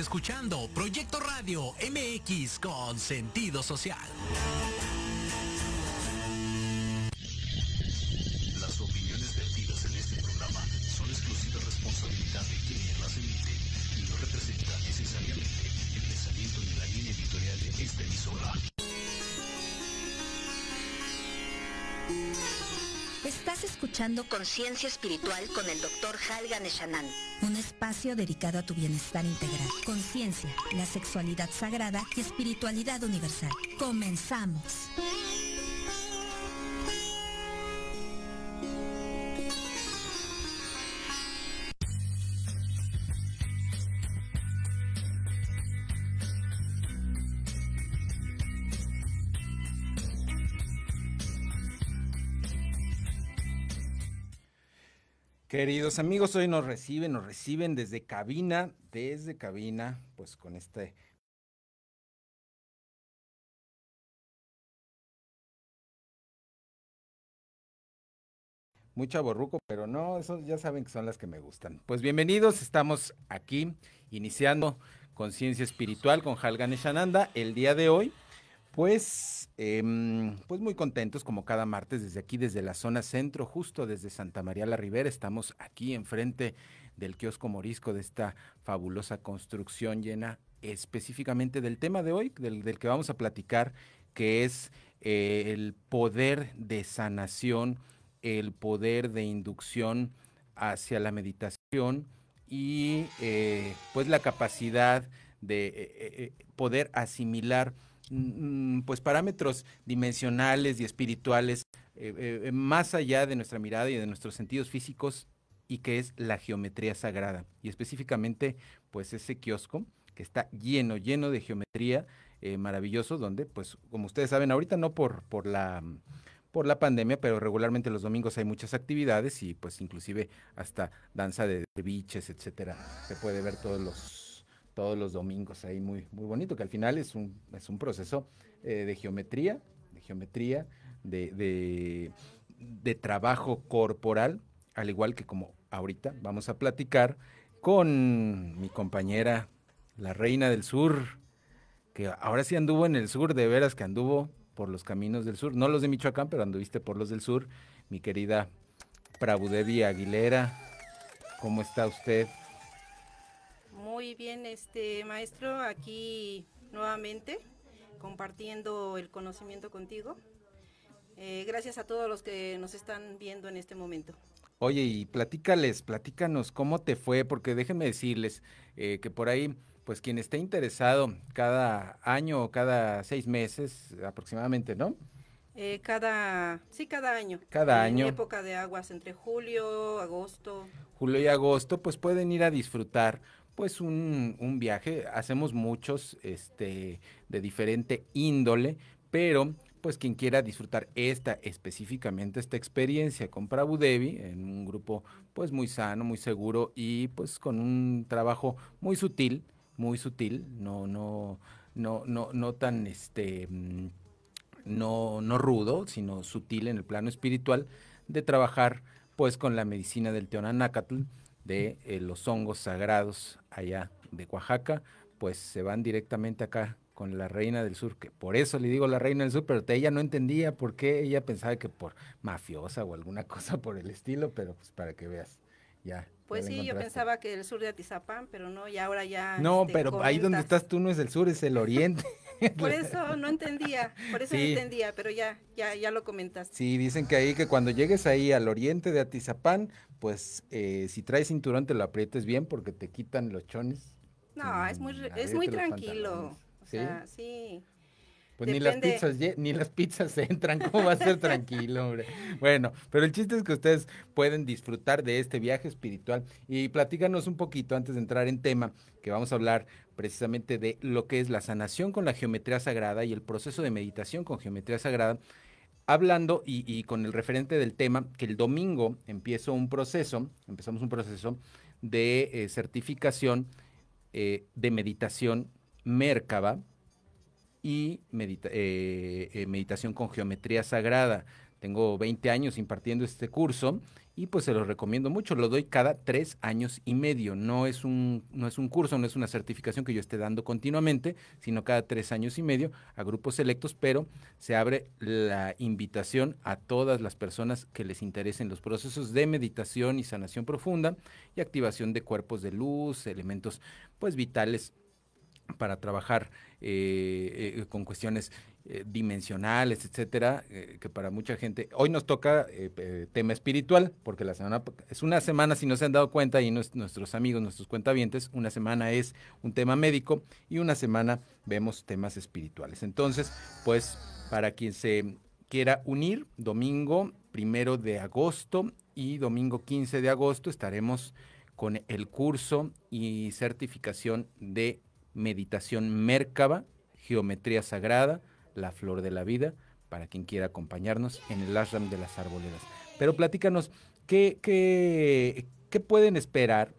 escuchando Proyecto Radio MX con sentido social. Conciencia Espiritual con el Dr. Hal Ganeshanan. Un espacio dedicado a tu bienestar integral. Conciencia, la sexualidad sagrada y espiritualidad universal. Comenzamos. Queridos amigos, hoy nos reciben, nos reciben desde cabina, desde cabina, pues con este Mucha borruco, pero no, eso ya saben que son las que me gustan. Pues bienvenidos, estamos aquí iniciando Conciencia Espiritual con Halgan Shananda el día de hoy. Pues, em, pues muy contentos como cada martes desde aquí, desde la zona centro, justo desde Santa María la Ribera. Estamos aquí enfrente del kiosco morisco de esta fabulosa construcción llena específicamente del tema de hoy, del, que vamos a platicar, que es eh, el poder de sanación, el poder de inducción hacia la meditación y eh, pues la capacidad de eh, poder asimilar Mm, mm, pues parámetros dimensionales y espirituales eh, eh, eh, más allá de nuestra mirada y de nuestros sentidos físicos y que es la geometría sagrada y específicamente pues ese kiosco que está lleno lleno de geometría maravilloso donde pues como ustedes saben ahorita no por por la mm, por la pandemia, pero regularmente los domingos hay muchas actividades y pues inclusive hasta danza de biches, etcétera. Se puede ver todos los todos los domingos ahí muy, muy bonito, que al final es un, es un proceso eh, de geometría, de geometría, de, trabajo corporal, al igual que como ahorita vamos a platicar con mi compañera, la reina del sur, que ahora sí anduvo en el sur, de veras que anduvo por los caminos del sur, no los de Michoacán, pero anduviste por los del sur, mi querida Prabudevi Aguilera, ¿cómo está usted? Muy bien, este maestro, aquí nuevamente compartiendo el conocimiento contigo. Eh, gracias a todos los que nos están viendo en este momento. Oye, y platícales, platícanos cómo te fue, porque déjenme decirles eh, que por ahí, pues quien esté interesado cada año o cada seis meses aproximadamente, ¿no? Eh, cada, sí, cada año. Cada año. época de aguas, entre julio, agosto. Julio y agosto, pues pueden ir a disfrutar pues un, viaje. Hacemos muchos este, de diferente índole, pero pues quien quiera disfrutar esta específicamente esta experiencia con Prabhu Devi en un grupo pues muy sano, muy seguro y pues con un trabajo muy sutil, muy sutil, no no no no tan este mm, no rudo, sino sutil en el plano espiritual de trabajar pues con la medicina del Teonanacatl de eh, los hongos sagrados allá de Oaxaca, pues se van directamente acá con la reina del sur, que por eso le digo la reina del sur, pero ella no entendía por qué, ella pensaba que por mafiosa o alguna cosa por el estilo, pero pues para que veas, ya pues sí, yo pensaba que el sur de Atizapán, pero no, y ahora ya. No, este, pero ahí donde estás tú no es el sur, es el oriente. por eso no entendía, por eso no entendía, pero ya, ya, ya lo comentaste. Sí, dicen que ahí, que cuando llegues ahí al oriente de Atizapán, pues eh, si traes cinturón te lo aprietas bien porque te quitan los chones. No, es muy, es muy tranquilo. O sea, sí. Pues ni las pizzas ni las pizzas entran, ¿cómo va a ser tranquilo, hombre? Bueno, pero el chiste es que ustedes pueden disfrutar de este viaje espiritual y platícanos un poquito antes de entrar en tema que vamos a hablar precisamente de lo que es la sanación con la geometría sagrada y el proceso de meditación con geometría sagrada. Hablando y, con el referente del tema, que el domingo empiezo un proceso, empezamos un proceso de eh, certificación eh, de meditación Merkaba, y eh, eh, meditación con geometría sagrada. Tengo 20 años impartiendo este curso y pues se los recomiendo mucho. Lo doy cada tres años y medio. No es un, no es un curso, no es una certificación que yo esté dando continuamente, sino cada tres años y medio a grupos selectos, pero se abre la invitación a todas las personas que les interesen los procesos de meditación y sanación profunda y activación de cuerpos de luz, elementos pues vitales para trabajar eh, eh, con cuestiones eh, dimensionales, etcétera, que para mucha gente. Hoy nos toca tema espiritual, porque la semana es una semana, si no se han dado cuenta, y nuestros amigos, nuestros cuentavientes, una semana es un tema médico y una semana vemos temas espirituales. Entonces, pues, para quien se quiera unir, domingo primero de agosto y domingo 15 de agosto estaremos con el curso y certificación de meditación Merkaba, geometría sagrada, la flor de la vida, para quien quiera acompañarnos en el ashram de las arboledas. Pero platícanos, ¿qué, pueden esperar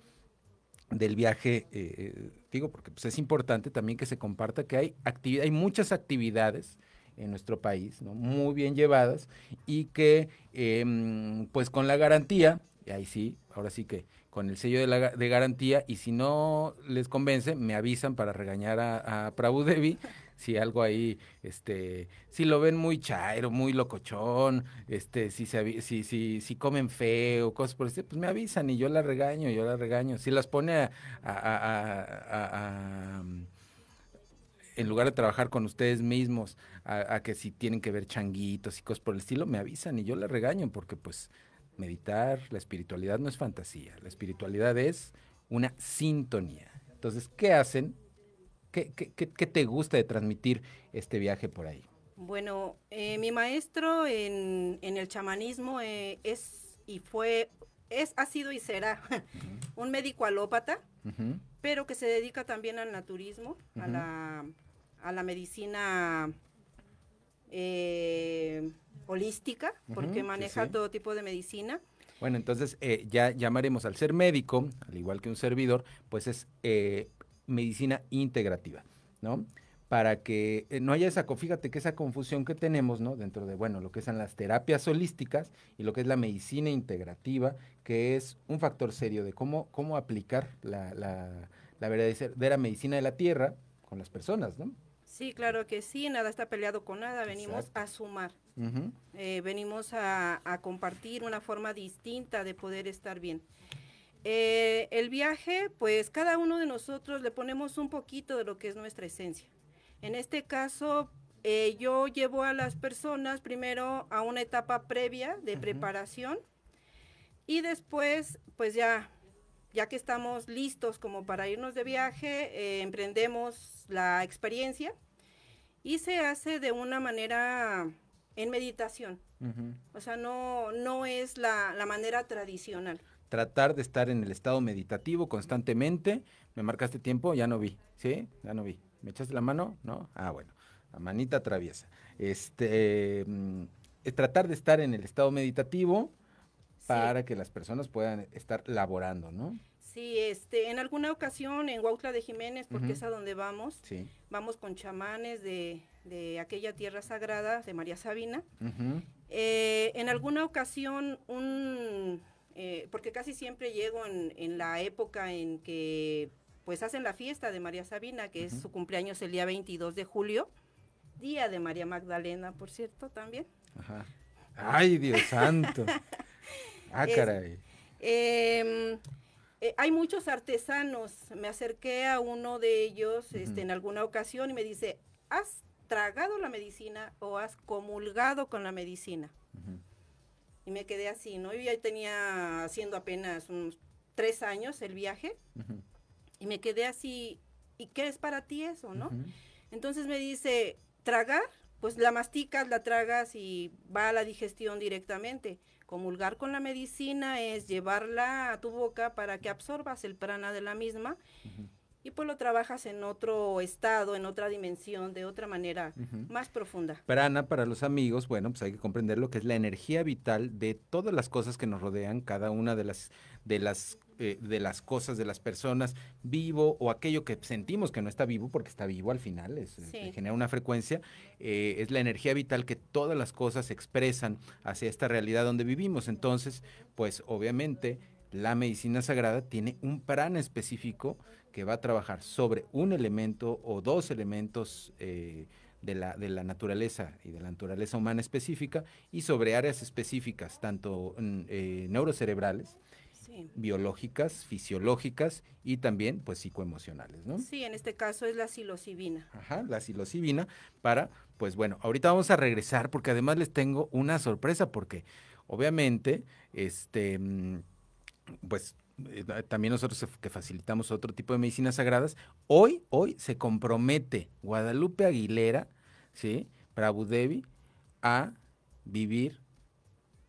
del viaje? Eh, eh, digo, porque pues, es importante también que se comparta que hay, hay muchas actividades en nuestro país, ¿no? muy bien llevadas y que em, pues con la garantía, y ahí sí, ahora sí que con el sello de, la, de, garantía y si no les convence, me avisan para regañar a, Prabhu Devi si algo ahí, este, si lo ven muy chairo, muy locochón, este, si, se, si, si, si comen feo, cosas por el estilo, pues me avisan y yo la regaño, yo la regaño. Si las pone a, a, a en lugar de trabajar con ustedes mismos, a, a, que si tienen que ver changuitos y cosas por el estilo, me avisan y yo la regaño porque pues meditar, la espiritualidad no es fantasía, la espiritualidad es una sintonía. Entonces, ¿qué hacen? ¿Qué, te gusta de transmitir este viaje por ahí? Bueno, eh, mi maestro en, el chamanismo eh, es y fue, es, ha sido y será un médico alópata, pero que se dedica también al naturismo, a, la, medicina eh, holística, porque maneja todo tipo de medicina. Bueno, entonces eh, ya llamaremos al ser médico, al igual que un servidor, pues es eh, medicina integrativa, ¿no? Para que eh, no haya esa, fíjate que esa confusión que tenemos, ¿no? Dentro de, bueno, lo que son las terapias holísticas y lo que es la medicina integrativa, que es un factor serio de cómo, cómo aplicar la, la verdadera medicina de la tierra con las personas, ¿no? Sí, claro que sí, nada está peleado con nada, venimos a sumar. Eh, venimos a, compartir una forma distinta de poder estar bien. Eh, el viaje, pues cada uno de nosotros le ponemos un poquito de lo que es nuestra esencia. En este caso, eh, yo llevo a las personas primero a una etapa previa de preparación y después, pues ya, ya que estamos listos como para irnos de viaje, emprendemos la experiencia y se hace de una manera en meditación. O sea, no, no es la, manera tradicional. Tratar de estar en el estado meditativo constantemente. Me marcaste tiempo, ya no vi, ¿sí? Ya no vi. ¿Me echaste la mano? No. Ah, bueno. La manita traviesa. Este, mm, es tratar de estar en el estado meditativo para que las personas puedan estar laborando, ¿no? Sí, este, en alguna ocasión en Huautla de Jiménez, porque es a donde vamos, vamos con chamanes de, de aquella tierra sagrada de María Sabina. Eh, en alguna ocasión, un, eh, porque casi siempre llego en, la época en que pues hacen la fiesta de María Sabina, que es su cumpleaños el día 22 de julio, día de María Magdalena, por cierto, también. Ay, Dios santo. ah, caray. Em, eh, hay muchos artesanos. Me acerqué a uno de ellos este, en alguna ocasión y me dice, haz tragado la medicina o has comulgado con la medicina. Y me quedé así, ¿no? Yo ya tenía haciendo apenas unos tres años el viaje y me quedé así, ¿y qué es para ti eso, no? Entonces me dice, tragar, pues la masticas, la tragas y va a la digestión directamente. Comulgar con la medicina es llevarla a tu boca para que absorbas el prana de la misma y pues lo trabajas en otro estado, en otra dimensión, de otra manera más profunda. Prana para los amigos, bueno, pues hay que comprender lo que es la energía vital de todas las cosas que nos rodean, cada una de las de las eh, de las cosas, de las personas, vivo o aquello que sentimos que no está vivo, porque está vivo al final, genera una frecuencia, eh, es la energía vital que todas las cosas expresan hacia esta realidad donde vivimos. Entonces, pues obviamente la medicina sagrada tiene un prana específico que va a trabajar sobre un elemento o dos elementos eh, de, la, de, la, naturaleza y de la naturaleza humana específica y sobre áreas específicas, tanto mm, eh, neurocerebrales, biológicas, fisiológicas y también pues psicoemocionales, ¿no? Sí, en este caso es la psilocibina. Ajá, la psilocibina para pues bueno, ahorita vamos a regresar porque además les tengo una sorpresa porque obviamente este mm, pues eh, también nosotros que facilitamos otro tipo de medicinas sagradas, hoy, hoy se compromete Guadalupe Aguilera, ¿sí? Prabhu Devi, a vivir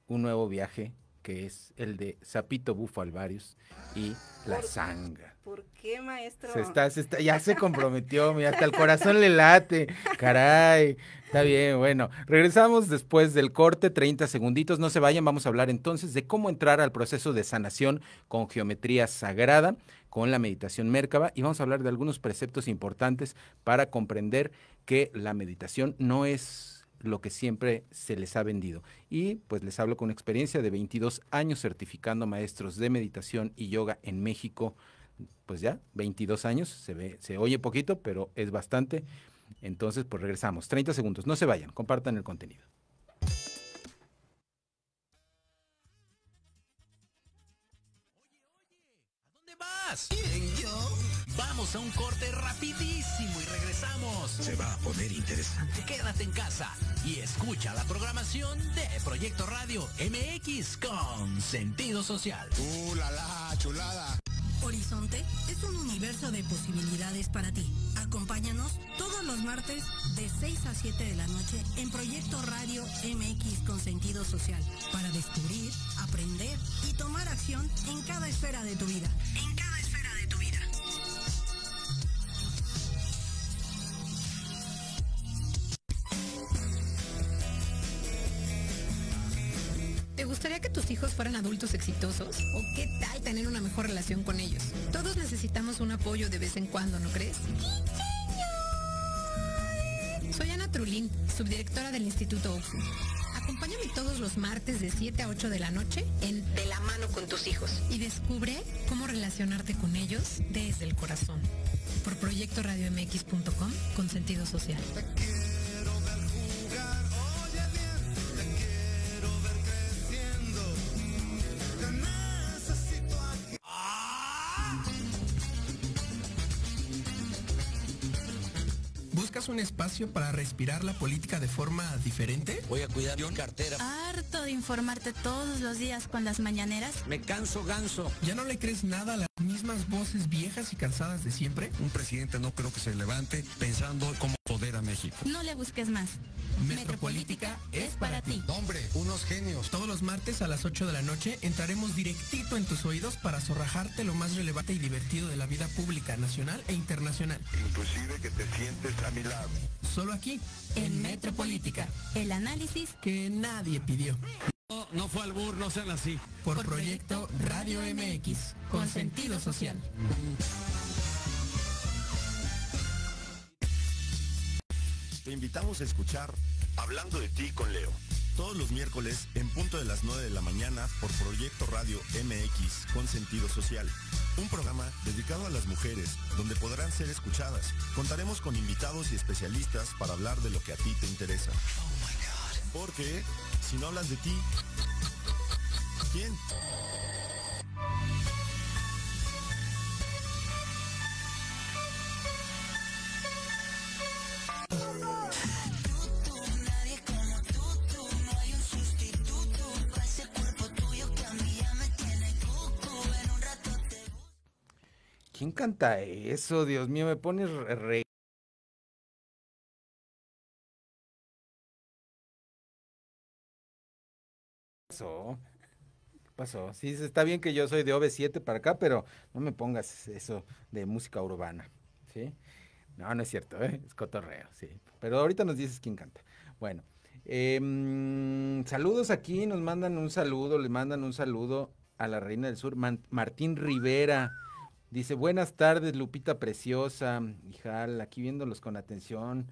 un nuevo viaje que es el de Zapito Bufo Alvarius y la sangre ¿Por qué, maestro? Se está, ya se comprometió, mira, hasta el corazón le late. Caray, está bien, bueno. Regresamos después del corte, 30 segunditos, no se vayan, vamos a hablar entonces de cómo entrar al proceso de sanación con geometría sagrada, con la meditación Merkaba, y vamos a hablar de algunos preceptos importantes para comprender que la meditación no es lo que siempre se les ha vendido. Y pues les hablo con experiencia de 22 años certificando maestros de meditación y yoga en México, pues ya, 22 años, se, ve, se oye poquito, pero es bastante. Entonces, pues regresamos. 30 segundos, no se vayan, compartan el contenido. ¿a dónde vas? a un corte rapidísimo y regresamos. Se va a poner interesante. Quédate en casa y escucha la programación de Proyecto Radio MX con sentido social. ¡Uh, la chulada! Horizonte es un universo de posibilidades para ti. Acompáñanos todos los martes de 6 a 7 de la noche en Proyecto Radio MX con sentido social para descubrir, aprender y tomar acción en cada esfera de tu vida. En cada ¿Sería que tus hijos fueran adultos exitosos? ¿O qué tal tener una mejor relación con ellos? Todos necesitamos un apoyo de vez en cuando, ¿no crees? Soy Ana Trulín, subdirectora del Instituto OXU. Acompáñame todos los martes de 7 a 8 de la noche en De la mano con tus hijos y descubre cómo relacionarte con ellos desde el corazón. Por proyectoradiomx.com con sentido social. un espacio para respirar la política de forma diferente? Voy a cuidar mi cartera. Harto de informarte todos los días con las mañaneras. Me canso ganso. ¿Ya no le crees nada a las mismas voces viejas y cansadas de siempre? Un presidente no creo que se levante pensando como Poder a México. No le busques más. Metropolítica, es para ti. Hombre, unos genios. Todos los martes a las 8 de la noche entraremos directito en tus oídos para zorrajarte lo más relevante y divertido de la vida pública nacional e internacional. Inclusive que te sientes a mi lado. Solo aquí, en, Metropolítica. El análisis que nadie pidió. No, no fue burro, no sean así. Por, proyecto Radio MX, con sentido social. te invitamos a escuchar Hablando de ti con Leo. Todos los miércoles en punto de las 9 de la mañana por Proyecto Radio MX con sentido social. Un programa dedicado a las mujeres, donde podrán ser escuchadas. Contaremos con invitados y especialistas para hablar de lo que a ti te interesa. Oh, Porque si no hablas de ti, ¿quién? ¿Quién canta eso? Dios mío, me pones re... pasó? pasó? Sí, está bien que yo soy de OV7 para acá, pero no me pongas eso de música urbana, ¿sí? No, no es cierto, ¿eh? es cotorreo, sí. Pero ahorita nos dices quién canta. Bueno, em, saludos aquí, nos mandan un saludo, le mandan un saludo a la Reina del Sur, Martín Rivera. Dice, buenas tardes, Lupita Preciosa. Hijal, aquí viéndolos con atención.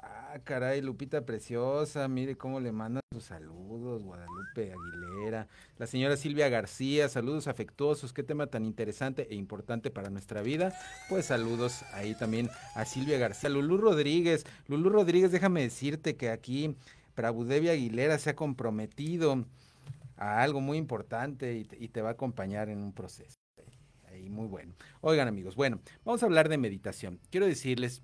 Ah, caray, Lupita Preciosa, mire cómo le mandan sus saludos, Guadalupe Aguilera. La señora Silvia García, saludos afectuosos, qué tema tan interesante e importante para nuestra vida. Pues saludos ahí también a Silvia García. Lulú Rodríguez, Lulú Rodríguez, déjame decirte que aquí Prabudevia Aguilera se ha comprometido a algo muy importante y te va a acompañar en un proceso muy bueno. Oigan amigos, bueno, vamos a hablar de meditación. Quiero decirles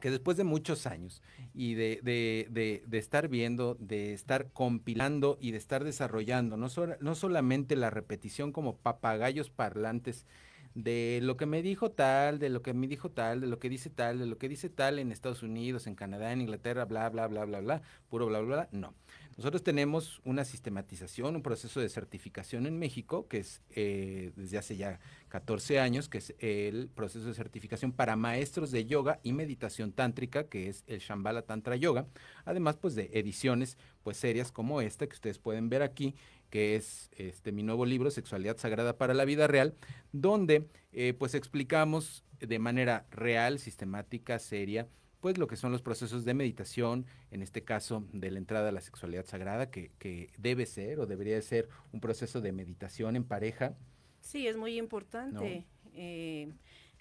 que después de muchos años y de, de, de, estar viendo, de estar compilando y de estar desarrollando, no, no solamente la repetición como papagayos parlantes de lo que me dijo tal, de lo que me dijo tal, de lo que dice tal, de lo que dice tal en Estados Unidos, en Canadá, en Inglaterra, bla, bla, bla, bla, bla, puro bla, bla, bla, no nosotros tenemos una sistematización, un proceso de certificación en México, que es eh, desde hace ya 14 años, que es el proceso de certificación para maestros de yoga y meditación tántrica, que es el Shambhala Tantra Yoga, además pues de ediciones pues serias como esta que ustedes pueden ver aquí que es este mi nuevo libro Sexualidad Sagrada para la Vida Real, donde eh, pues explicamos de manera real, sistemática, seria, pues lo que son los procesos de meditación, en este caso de la entrada a la sexualidad sagrada, que, debe ser o debería ser un proceso de meditación en pareja. Sí, es muy importante. Eh,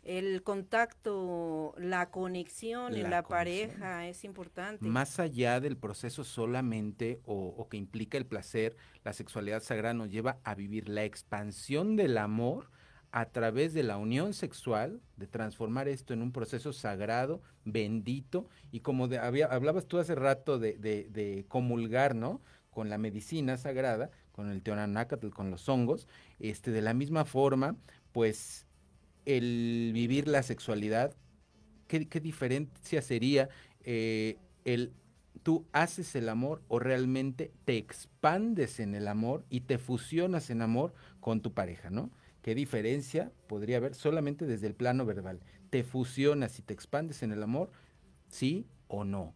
el contacto, la conexión en la, pareja es importante. Más allá del proceso solamente o, o, que implica el placer, la sexualidad sagrada nos lleva a vivir la expansión del amor a través de la unión sexual, de transformar esto en un proceso sagrado, bendito, y como hablabas tú hace rato de, comulgar, ¿no? Con la medicina sagrada, con el teonanácatl, con los hongos, este, de la misma forma, pues el vivir la sexualidad, ¿qué, diferencia sería eh, el tú haces el amor o realmente te expandes en el amor y te fusionas en amor con tu pareja, ¿no? ¿Qué diferencia podría haber solamente desde el plano verbal? ¿Te fusionas y te expandes en el amor? ¿Sí o no?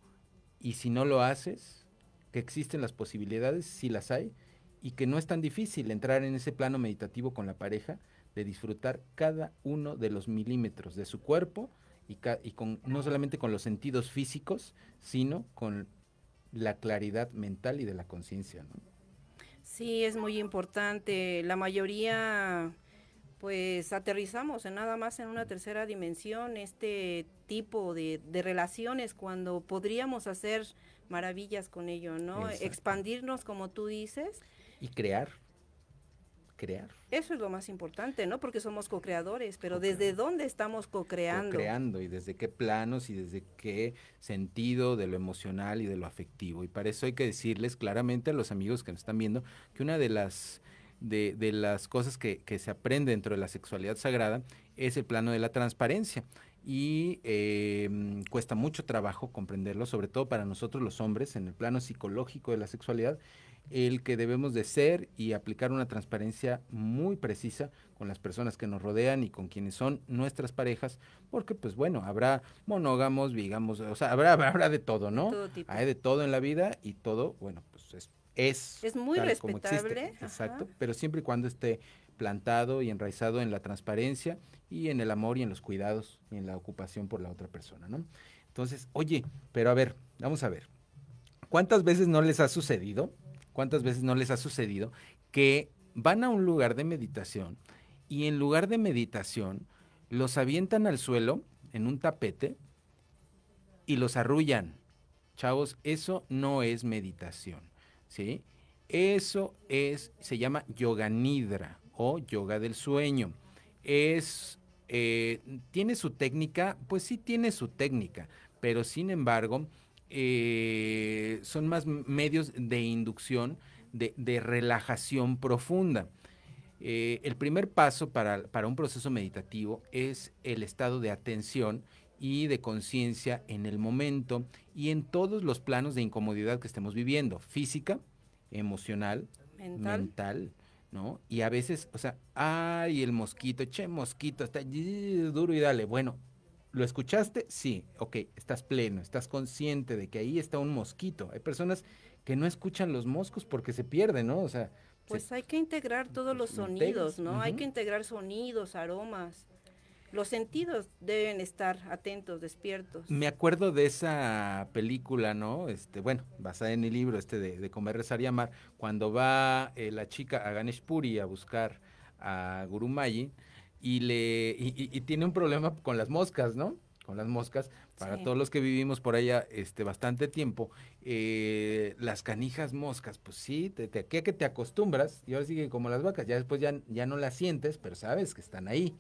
Y si no lo haces, que existen las posibilidades, si las hay, y que no es tan difícil entrar en ese plano meditativo con la pareja, de disfrutar cada uno de los milímetros de su cuerpo y, con, no solamente con los sentidos físicos, sino con la claridad mental y de la conciencia. Sí, es muy importante. La mayoría pues aterrizamos en nada más en una tercera dimensión este tipo de, relaciones cuando podríamos hacer maravillas con ello, ¿no? Expandirnos como tú dices. Y crear. Crear. Eso es lo más importante, ¿no? Porque somos co-creadores, pero ¿desde dónde estamos co-creando? creando y desde qué planos y desde qué sentido de lo emocional y de lo afectivo. Y para eso hay que decirles claramente a los amigos que nos están viendo que una de las de, las cosas que, se aprende dentro de la sexualidad sagrada es el plano de la transparencia. Y eh, cuesta mucho trabajo comprenderlo, sobre todo para nosotros los hombres, en el plano psicológico de la sexualidad, el que debemos de ser y aplicar una transparencia muy precisa con las personas que nos rodean y con quienes son nuestras parejas, porque pues bueno, habrá monógamos, digamos, o sea, habrá, habrá de todo, ¿no? Hay de todo en la vida y todo, bueno, pues es es. Es muy respetable. Exacto, pero siempre y cuando esté plantado y enraizado en la transparencia y en el amor y en los cuidados y en la ocupación por la otra persona, ¿no? Entonces, oye, pero a ver, vamos a ver. ¿Cuántas veces no les ha sucedido? ¿Cuántas veces no les ha sucedido que van a un lugar de meditación y en lugar de meditación los avientan al suelo en un tapete y los arrullan? Chavos, eso no es meditación. Eso es, se llama yoga nidra o yoga del sueño. Es, eh, ¿Tiene su técnica? Pues sí tiene su técnica, pero sin embargo eh, son más medios de inducción, de, relajación profunda. Eh, el primer paso para, para, un proceso meditativo es el estado de atención y de conciencia en el momento y en todos los planos de incomodidad que estemos viviendo, física, emocional, mental, ¿no? Y a veces, o sea, ay, el mosquito, che, mosquito, está duro y dale. Bueno, ¿lo escuchaste? Sí, ok, estás pleno, estás consciente de que ahí está un mosquito. Hay personas que no escuchan los moscos porque se pierden, ¿no? O sea... Pues hay que integrar todos los sonidos, ¿no? Hay que integrar sonidos, aromas los sentidos deben estar atentos, despiertos. Me acuerdo de esa película, ¿no? Este, bueno, basada en el libro este de, Comer, Rezar y Amar, cuando va eh, la chica a Puri a buscar a Gurumayi y le y tiene un problema con las moscas, ¿no? Con las moscas, para todos los que vivimos por allá este bastante tiempo, eh, las canijas moscas, pues sí, te, que te acostumbras, y ahora que como las vacas, ya después ya, ya no las sientes, pero sabes que están ahí.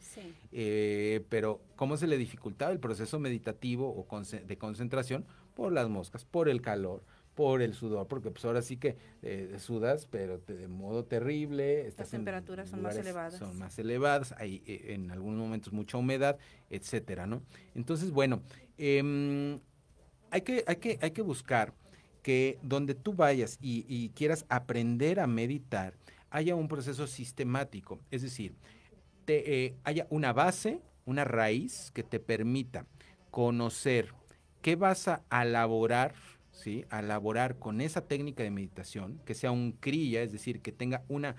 Eh, pero, ¿cómo se le dificultaba el proceso meditativo o de concentración? Por las moscas, por el calor, por el sudor, porque pues ahora sí que eh, sudas, pero de modo terrible. Las temperaturas son más elevadas. Son más elevadas, hay en algunos momentos mucha humedad, etcétera, ¿no? Entonces, bueno, Em, hay, que, buscar que donde tú vayas y, quieras aprender a meditar, haya un proceso sistemático, es decir, eh, haya una base, una raíz que te permita conocer qué vas a elaborar, A elaborar con esa técnica de meditación, que sea un cría, es decir, que tenga una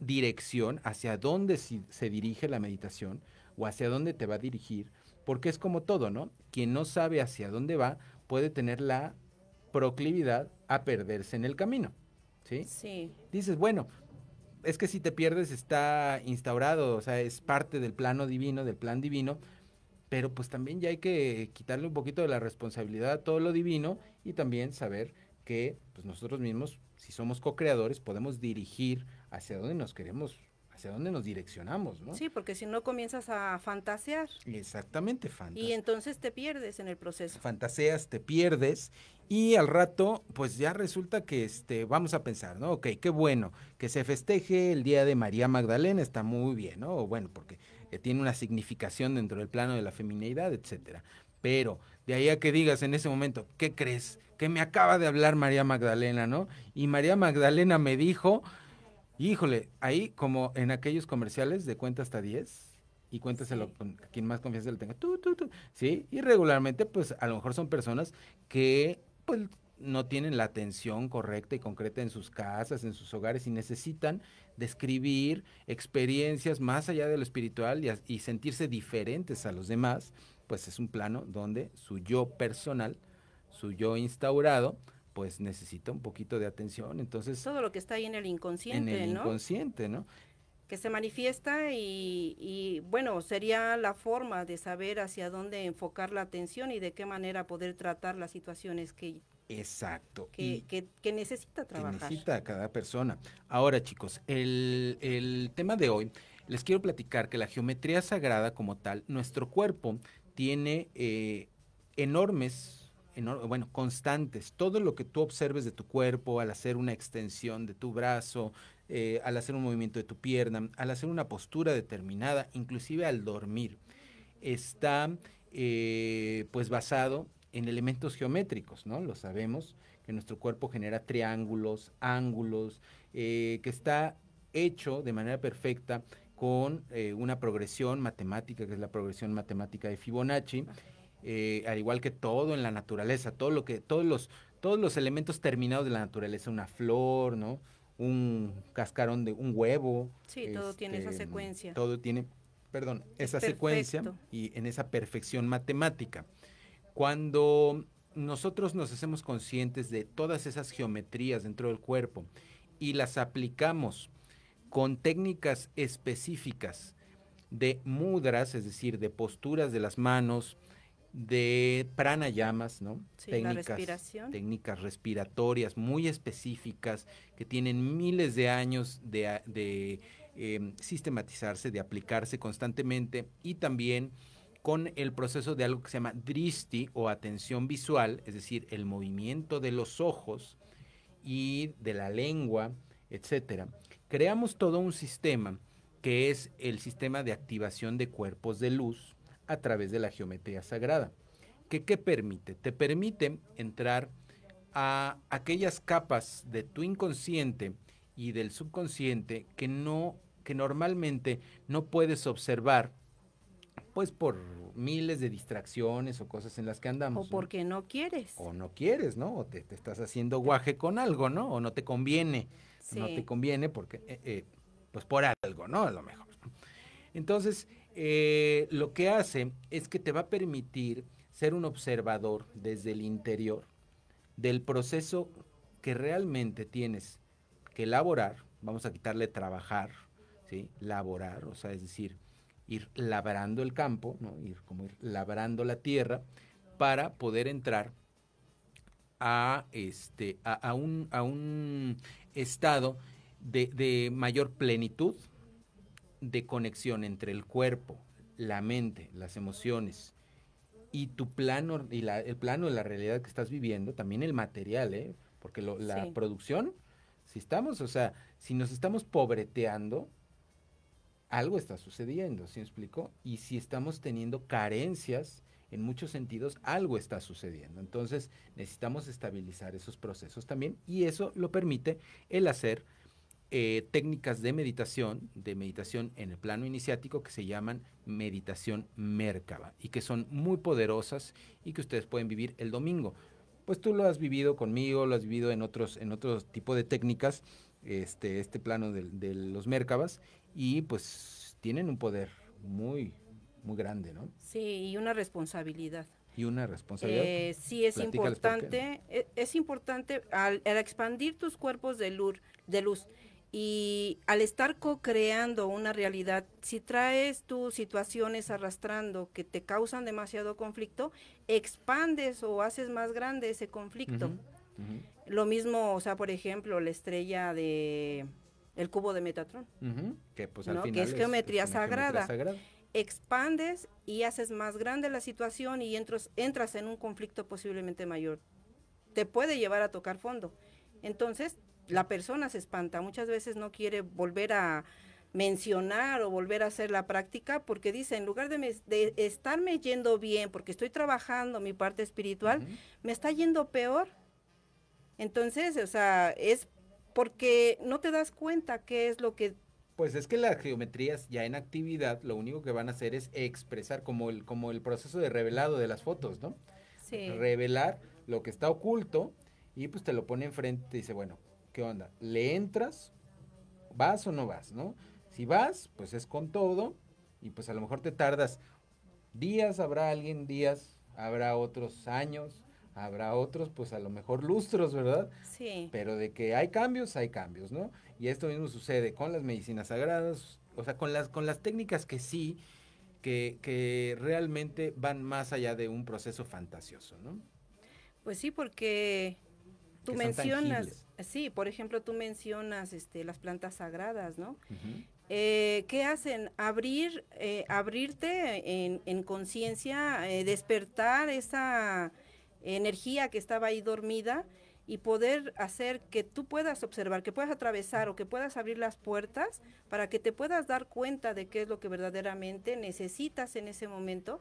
dirección hacia dónde se dirige la meditación o hacia dónde te va a dirigir porque es como todo, ¿no? Quien no sabe hacia dónde va puede tener la proclividad a perderse en el camino, ¿sí? Sí. Dices, bueno, es que si te pierdes está instaurado, o sea, es parte del plano divino, del plan divino, pero pues también ya hay que quitarle un poquito de la responsabilidad a todo lo divino y también saber que pues, nosotros mismos, si somos co-creadores, podemos dirigir hacia donde nos queremos hacia dónde nos direccionamos, ¿no? Sí, porque si no comienzas a fantasear. Exactamente, fantasear. Y entonces te pierdes en el proceso. Fantaseas, te pierdes y al rato pues ya resulta que este vamos a pensar, ¿no? Ok, qué bueno que se festeje el día de María Magdalena, está muy bien, ¿no? O bueno, porque eh, tiene una significación dentro del plano de la feminidad, etcétera. Pero de ahí a que digas en ese momento, ¿qué crees? Que me acaba de hablar María Magdalena, ¿no? Y María Magdalena me dijo Híjole, ahí como en aquellos comerciales de cuenta hasta 10 y cuéntaselo con quien más confianza le tenga. Sí, y regularmente pues a lo mejor son personas que pues no tienen la atención correcta y concreta en sus casas, en sus hogares y necesitan describir experiencias más allá de lo espiritual y sentirse diferentes a los demás, pues es un plano donde su yo personal, su yo instaurado, pues necesita un poquito de atención. Entonces. Todo lo que está ahí en el inconsciente. En el ¿no? inconsciente, ¿no? Que se manifiesta y, bueno, sería la forma de saber hacia dónde enfocar la atención y de qué manera poder tratar las situaciones que. Exacto. Que, necesita trabajar. Que necesita cada persona. Ahora, chicos, el, el tema de hoy, les quiero platicar que la geometría sagrada como tal, nuestro cuerpo tiene eh, enormes bueno, constantes. Todo lo que tú observes de tu cuerpo al hacer una extensión de tu brazo, eh, al hacer un movimiento de tu pierna, al hacer una postura determinada, inclusive al dormir, está eh, pues basado en elementos geométricos, ¿no? Lo sabemos, que nuestro cuerpo genera triángulos, ángulos, eh, que está hecho de manera perfecta con una progresión matemática, que es la progresión matemática de Fibonacci, eh, al igual que todo en la naturaleza, todo lo que, todos los, todos los elementos terminados de la naturaleza, una flor, ¿no? Un cascarón de un huevo. Sí, todo tiene esa este, secuencia. Todo tiene, perdón, esa secuencia y en esa perfección matemática. Cuando nosotros nos hacemos conscientes de todas esas geometrías dentro del cuerpo y las aplicamos con técnicas específicas de mudras, es decir, de posturas de las manos, de pranayamas, ¿no? técnicas, respiratorias muy específicas que tienen miles de años de, em, sistematizarse, de aplicarse constantemente y también con el proceso de algo que se llama dristi o atención visual, es decir, el movimiento de los ojos y de la lengua, etcétera. Creamos todo un sistema que es el sistema de activación de cuerpos de luz, a través de la geometría sagrada. ¿Qué, qué permite? Te permite entrar a aquellas capas de tu inconsciente y del subconsciente que no que normalmente no puedes observar pues por miles de distracciones o cosas en las que andamos. O porque ¿no? quieres. O no quieres, ¿no? O te, estás haciendo guaje con algo, ¿no? O no te conviene. No te conviene porque, eh, eh, pues por algo, ¿no? A lo mejor. Entonces, eh, lo que hace es que te va a permitir ser un observador desde el interior del proceso que realmente tienes que elaborar. Vamos a quitarle trabajar, ¿sí? Laborar, o sea, es decir, ir labrando el campo, ¿no? ir como ir labrando la tierra para poder entrar a este a, a, un, estado de mayor plenitud de conexión entre el cuerpo, la mente, las emociones y tu plano y el plano de la realidad que estás viviendo, también el material, ¿eh? porque la producción, si estamos, o sea, si nos estamos pobreteando, algo está sucediendo, ¿sí me explico? Y si estamos teniendo carencias, en muchos sentidos algo está sucediendo. Entonces necesitamos estabilizar esos procesos también y eso lo permite el hacer eh, técnicas de meditación, de meditación en el plano iniciático que se llaman meditación Merkaba y que son muy poderosas y que ustedes pueden vivir el domingo. Pues tú lo has vivido conmigo, lo has vivido en otros, en otro tipo de técnicas, este, este plano de, los Merkabas y pues tienen un poder muy, muy grande, ¿no? Sí, y una responsabilidad y una responsabilidad. Eh, sí, es importante, e, es, importante al, al, expandir tus cuerpos de luz, de luz y al estar co-creando una realidad, si traes tus situaciones arrastrando que te causan demasiado conflicto, expandes o haces más grande ese conflicto. Lo mismo, o sea, por ejemplo, la estrella de el cubo de Metatron, que, pues, es, geometría, sagrada. Expandes y haces más grande la situación y entras en un conflicto posiblemente mayor. Te puede llevar a tocar fondo. Entonces, la persona se espanta, muchas veces no quiere volver a mencionar o volver a hacer la práctica porque dice, en lugar de, estarme yendo bien, porque estoy trabajando mi parte espiritual, me está yendo peor. Entonces, o sea, es porque no te das cuenta qué es lo que... Pues es que las geometrías ya en actividad lo único que van a hacer es expresar como el, como el proceso de revelado de las fotos, ¿no? Sí. Revelar lo que está oculto y pues te lo pone enfrente y dice, bueno, ¿qué onda? ¿Le entras? ¿Vas o no vas, no? Si vas, pues es con todo y pues a lo mejor te tardas días, habrá alguien días, habrá otros años, habrá otros, pues a lo mejor lustros, ¿verdad? Sí. Pero de que hay cambios, hay cambios, ¿no? Y esto mismo sucede con las medicinas sagradas, o sea, con las, con las técnicas que sí, que, que realmente van más allá de un proceso fantasioso, ¿no? Pues sí, porque tú mencionas, Sí, por ejemplo, tú mencionas este, las plantas sagradas, ¿no? Eh, ¿Qué hacen? Abrir, eh, abrirte en, conciencia, eh, despertar esa energía que estaba ahí dormida y poder hacer que tú puedas observar, que puedas atravesar o que puedas abrir las puertas para que te puedas dar cuenta de qué es lo que verdaderamente necesitas en ese momento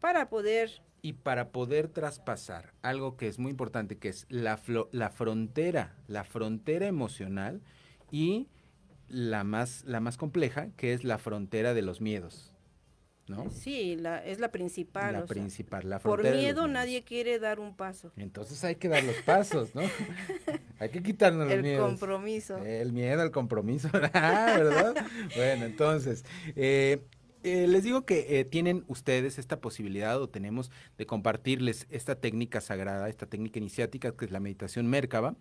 para poder... Y para poder traspasar algo que es muy importante, que es la, la frontera, la frontera emocional y la más, la más compleja, que es la frontera de los miedos. ¿No? Sí, la, es la principal. La principal, la frontera. Por miedo nadie quiere dar un paso. Entonces hay que dar los pasos, ¿no? hay que quitarnos los el miedos. El compromiso. El miedo al compromiso, ¿verdad? bueno, entonces, eh, eh, les digo que eh, tienen ustedes esta posibilidad o tenemos de compartirles esta técnica sagrada, esta técnica iniciática que es la meditación Merkaba,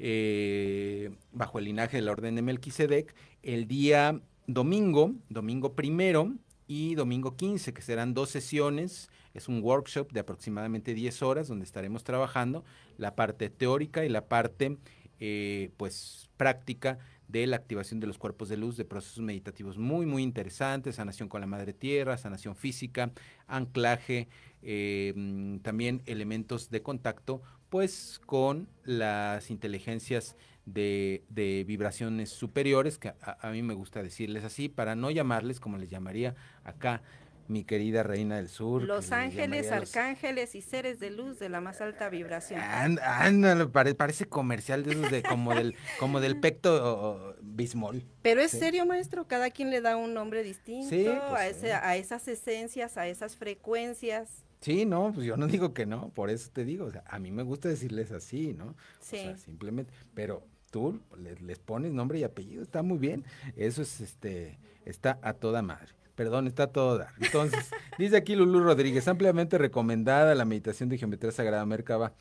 eh, bajo el linaje de la orden de Melquisedec, el día domingo, domingo primero y domingo 15, que serán dos sesiones. Es un workshop de aproximadamente 10 horas donde estaremos trabajando la parte teórica y la parte pues práctica de la activación de los cuerpos de luz, de procesos meditativos muy, muy interesantes, sanación con la madre tierra, sanación física, anclaje, em, también elementos de contacto, pues con las inteligencias de, vibraciones superiores, que a, mí me gusta decirles así, para no llamarles como les llamaría acá mi querida Reina del Sur. Los ángeles, arcángeles y seres de luz de la más alta vibración. parece comercial de esos como del, como del pecto bismol. Pero es serio, maestro, cada quien le da un nombre distinto pues a, esas esencias, a esas frecuencias. Sí, no, pues yo no digo que no, por eso te digo, a mí me gusta decirles así, ¿no? simplemente, pero tú les, les pones nombre y apellido, está muy bien, eso es, este, está a toda madre. Perdón, está todo Entonces, dice aquí Lulú Rodríguez, ampliamente recomendada la meditación de Geometría Sagrada Merkaba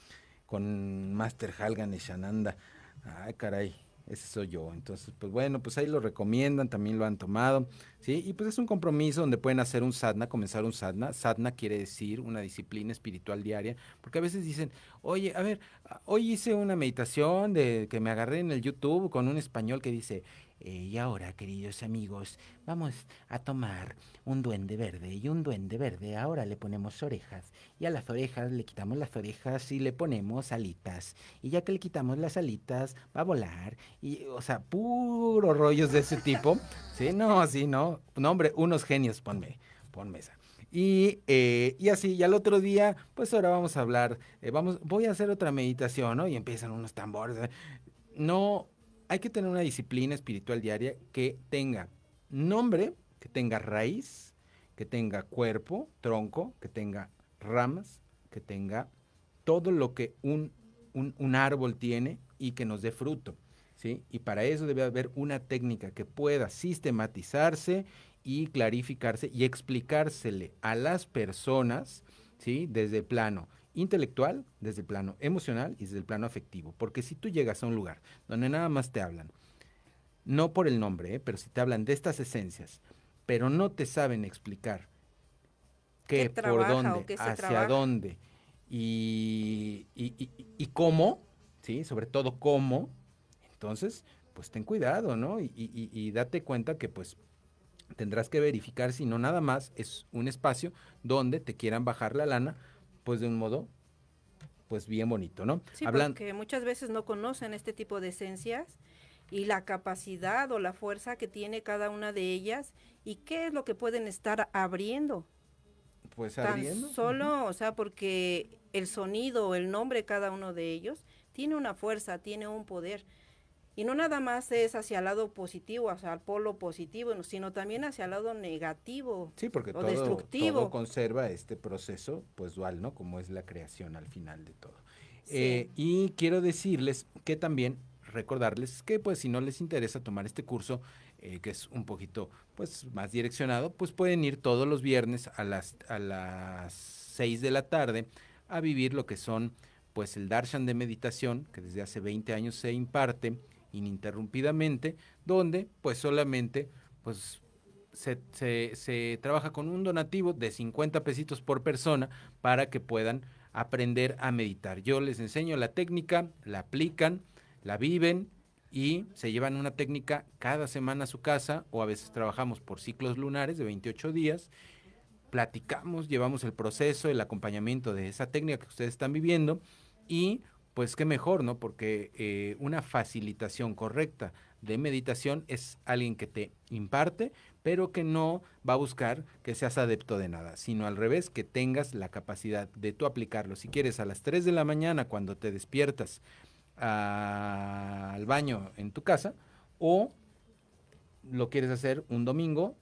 con Master Halgan y Shananda. Ay, caray, ese soy yo. Entonces, pues bueno, pues ahí lo recomiendan, también lo han tomado. ¿sí? Y pues es un compromiso donde pueden hacer un sadhana, comenzar un sadhana. Sadhana quiere decir una disciplina espiritual diaria, porque a veces dicen, oye, a ver, ah, hoy hice una meditación de que me agarré en el YouTube con un español que dice, y ahora, queridos amigos, vamos a tomar un duende verde y un duende verde. Ahora le ponemos orejas y a las orejas le quitamos las orejas y le ponemos alitas. Y ya que le quitamos las alitas, va a volar. Y, o sea, puro rollos de ese tipo. Sí, no, así no. ¿no? hombre, unos genios, ponme, ponme esa. Eh, y, así, y al otro día, pues ahora vamos a hablar, eh, vamos, voy a hacer otra meditación, ¿no? Y empiezan unos tambores. ¿eh? No, hay que tener una disciplina espiritual diaria que tenga nombre, que tenga raíz, que tenga cuerpo, tronco, que tenga ramas, que tenga todo lo que un árbol tiene y que nos dé fruto. Y para eso debe haber una técnica que pueda sistematizarse y clarificarse y explicársele a las personas, ¿sí? Desde el plano intelectual, desde el plano emocional y desde el plano afectivo. Porque si tú llegas a un lugar donde nada más te hablan, no por el nombre, ¿eh? pero si te hablan de estas esencias, pero no te saben explicar qué, por dónde, hacia dónde y, y cómo, ¿sí? Sobre todo cómo, entonces, pues ten cuidado, ¿no? Y, date cuenta que pues tendrás que verificar si no nada más es un espacio donde te quieran bajar la lana, pues de un modo pues bien bonito, ¿no? Sí, porque muchas veces no conocen este tipo de esencias y la capacidad o la fuerza que tiene cada una de ellas y qué es lo que pueden estar abriendo. Pues abriendo. Solo, o sea, porque el sonido, o el nombre cada uno de ellos tiene una fuerza, tiene un poder y no nada más es hacia el lado positivo, hacia el polo positivo, sino también hacia el lado negativo. Sí, porque todo, destructivo. conserva este proceso pues dual, ¿no? Como es la creación al final de todo. Eh, y quiero decirles que también recordarles que pues si no les interesa tomar este curso, eh, que es un poquito pues más direccionado, pues pueden ir todos los viernes a las, a las 6 de la tarde a vivir lo que son pues el darshan de meditación, que desde hace 20 años se imparte ininterrumpidamente, donde pues solamente pues se, se, trabaja con un donativo de 50 pesitos por persona para que puedan aprender a meditar. Yo les enseño la técnica, la aplican, la viven y se llevan una técnica cada semana a su casa o a veces trabajamos por ciclos lunares de 28 días. Platicamos, llevamos el proceso, el acompañamiento de esa técnica que ustedes están viviendo y pues qué mejor, ¿no? Porque eh, una facilitación correcta de meditación es alguien que te imparte, pero que no va a buscar que seas adepto de nada, sino al revés, que tengas la capacidad de tú aplicarlo. Si quieres a las 3 de la mañana cuando te despiertas ah, al baño en tu casa, o lo quieres hacer un domingo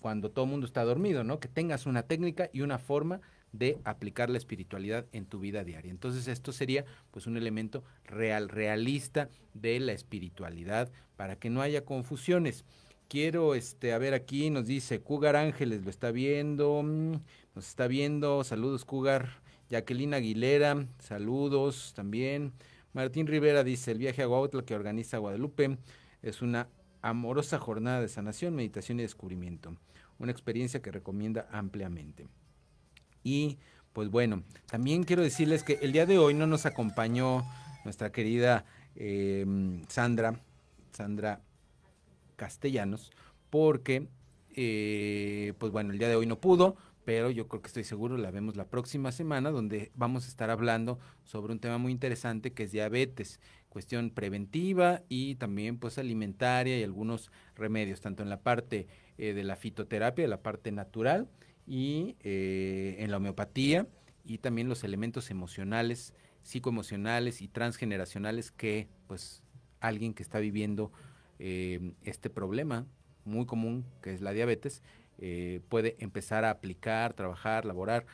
cuando todo el mundo está dormido, ¿no? Que tengas una técnica y una forma de aplicar la espiritualidad en tu vida diaria. Entonces esto sería pues un elemento real, realista de la espiritualidad para que no haya confusiones. Quiero, este, a ver aquí nos dice Cugar Ángeles, lo está viendo, mm, nos está viendo, saludos Cugar, Jacqueline Aguilera, saludos también. Martín Rivera dice, el viaje a Guautla que organiza Guadalupe es una amorosa jornada de sanación, meditación y descubrimiento, una experiencia que recomienda ampliamente. Y pues bueno, también quiero decirles que el día de hoy no nos acompañó nuestra querida eh, Sandra, Sandra Castellanos, porque eh, pues bueno, el día de hoy no pudo, pero yo creo que estoy seguro, la vemos la próxima semana, donde vamos a estar hablando sobre un tema muy interesante que es diabetes, cuestión preventiva y también pues alimentaria y algunos remedios, tanto en la parte eh, de la fitoterapia, la parte natural, y eh, en la homeopatía y también los elementos emocionales, psicoemocionales y transgeneracionales que pues alguien que está viviendo eh, este problema muy común que es la diabetes eh, puede empezar a aplicar, trabajar, laborar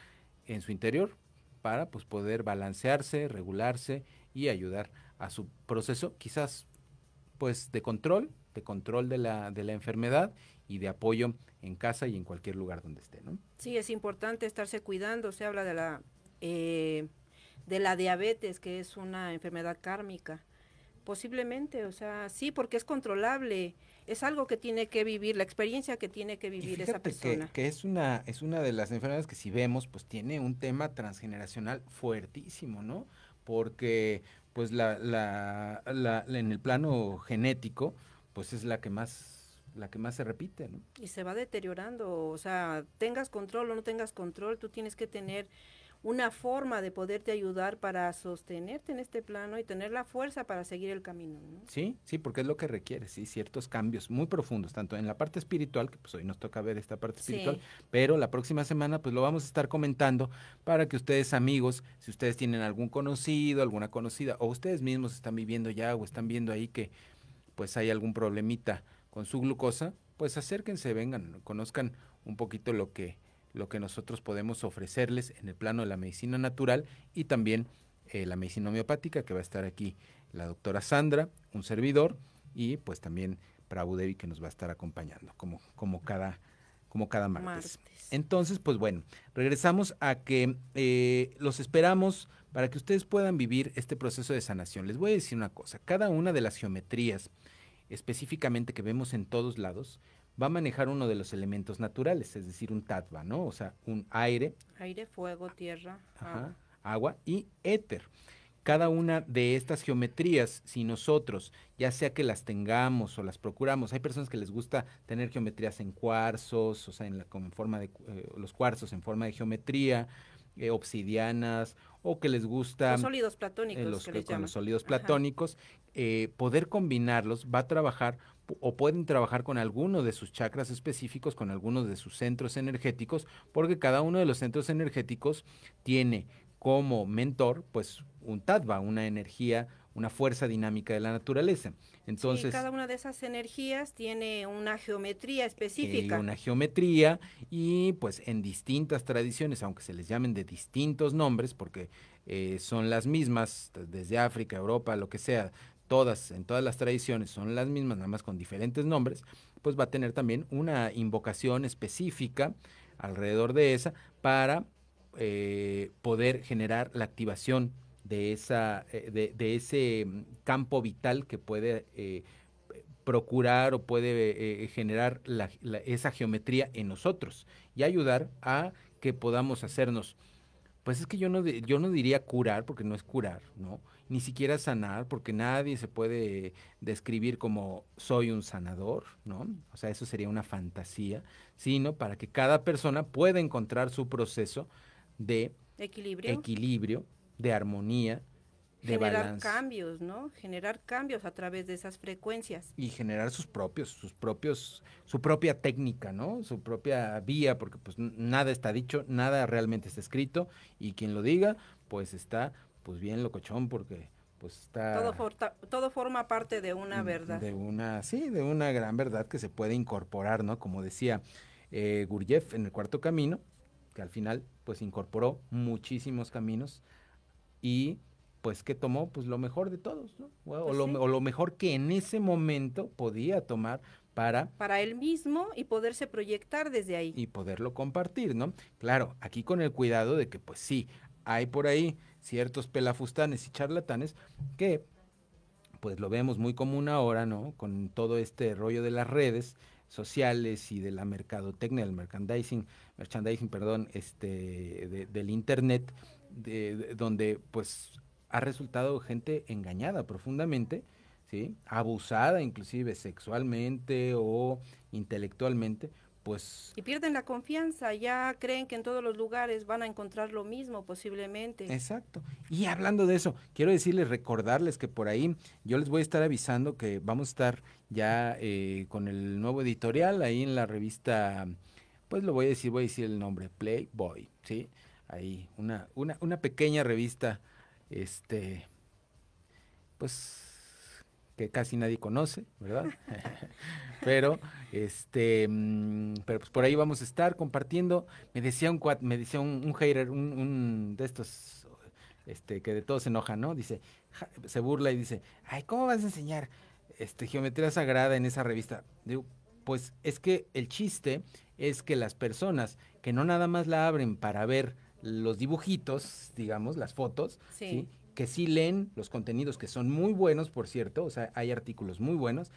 en su interior para pues poder balancearse, regularse y ayudar a su proceso quizás pues de control, de control de la, de la enfermedad y de apoyo en casa y en cualquier lugar donde esté, ¿no? Sí, es importante estarse cuidando. Se habla de la, eh, de la diabetes, que es una enfermedad kármica. Posiblemente, o sea, sí, porque es controlable. Es algo que tiene que vivir, la experiencia que tiene que vivir esa persona. Que, es una es una de las enfermedades que si vemos, pues tiene un tema transgeneracional fuertísimo, ¿no? Porque pues la, la, la en el plano genético, pues es la que más la que más se repite, ¿no? Y se va deteriorando, o sea, tengas control o no tengas control, tú tienes que tener una forma de poderte ayudar para sostenerte en este plano y tener la fuerza para seguir el camino. ¿no? Sí, sí, porque es lo que requiere, sí, ciertos cambios muy profundos, tanto en la parte espiritual, que pues hoy nos toca ver esta parte espiritual, pero la próxima semana pues lo vamos a estar comentando para que ustedes amigos, si ustedes tienen algún conocido, alguna conocida, o ustedes mismos están viviendo ya o están viendo ahí que pues hay algún problemita con su glucosa, pues acérquense, vengan, conozcan un poquito lo que, lo que nosotros podemos ofrecerles en el plano de la medicina natural y también eh, la medicina homeopática, que va a estar aquí la doctora Sandra, un servidor, y pues también Prabhu Devi, que nos va a estar acompañando, como, como cada, como cada martes. Entonces, pues bueno, regresamos a que eh, los esperamos para que ustedes puedan vivir este proceso de sanación. Les voy a decir una cosa, cada una de las geometrías específicamente que vemos en todos lados, va a manejar uno de los elementos naturales, es decir, un tatva, ¿no? O sea, un aire. Aire, fuego, tierra. agua. y éter. Cada una de estas geometrías, si nosotros, ya sea que las tengamos o las procuramos, hay personas que les gusta tener geometrías en cuarzos, o sea, en, la, forma de eh, los cuarzos en forma de geometría, eh, obsidianas o que les gusta... Los sólidos platónicos. que con los sólidos platónicos, eh, poder combinarlos va a trabajar o pueden trabajar con alguno de sus chakras específicos, con algunos de sus centros energéticos, porque cada uno de los centros energéticos tiene como mentor, pues, un Tadva, una energía una fuerza dinámica de la naturaleza. Entonces, cada una de esas energías tiene una geometría específica. una geometría y pues en distintas tradiciones, aunque se les llamen de distintos nombres, porque eh, son las mismas desde África, Europa, lo que sea, todas, en todas las tradiciones son las mismas, nada más con diferentes nombres, pues va a tener también una invocación específica alrededor de esa para eh, poder generar la activación de, esa, eh, de, ese mm, campo vital que puede eh, procurar o puede eh, generar esa geometría en nosotros y ayudar a que podamos hacernos. Pues es que yo no, yo no diría curar, porque no es curar, ¿no? Ni siquiera sanar, porque nadie se puede describir como soy un sanador, ¿no? O sea, eso sería una fantasía, sino para que cada persona pueda encontrar su proceso de equilibrio, equilibrio de armonía, de generar cambios, ¿no? Generar cambios a través de esas frecuencias. Y generar sus propios, sus propios, su propia técnica, ¿no? Su propia vía, porque pues nada está dicho, nada realmente está escrito, y quien lo diga, pues está, pues bien locochón, porque pues está... Todo, forma parte de una mm, verdad. De una, sí, de una gran verdad que se puede incorporar, ¿no? Como decía eh, Gurjev en el cuarto camino, que al final pues incorporó muchísimos caminos y pues que tomó pues lo mejor de todos, ¿no? Pues o, lo, mejor que en ese momento podía tomar para... Para él mismo y poderse proyectar desde ahí. Y poderlo compartir, ¿no? Claro, aquí con el cuidado de que pues sí, hay por ahí ciertos pelafustanes y charlatanes que pues lo vemos muy común ahora, ¿no? Con todo este rollo de las redes sociales y de la mercadotecnia, del merchandising, merchandising, perdón, este, del internet, de, donde pues ha resultado gente engañada profundamente, ¿sí? abusada inclusive sexualmente o intelectualmente, pues... Y pierden la confianza, ya creen que en todos los lugares van a encontrar lo mismo posiblemente. Exacto. Y hablando de eso, quiero decirles, recordarles que por ahí yo les voy a estar avisando que vamos a estar ya eh, con el nuevo editorial ahí en la revista, pues lo voy a decir, voy a decir el nombre, Playboy, ¿sí? ahí una, una, pequeña revista, este, pues que casi nadie conoce, ¿verdad? pero, este, mm, pero pues por ahí vamos a estar compartiendo. Me decía un me decía un, hater, un, de estos, este, que de todos se enoja, ¿no? Dice, se burla y dice, ay, ¿cómo vas a enseñar este, geometría sagrada en esa revista? pues es que el chiste es que las personas que no nada más la abren para ver los dibujitos, digamos, las fotos, sí. que sí leen los contenidos, que son muy buenos, por cierto, o sea, hay artículos muy buenos,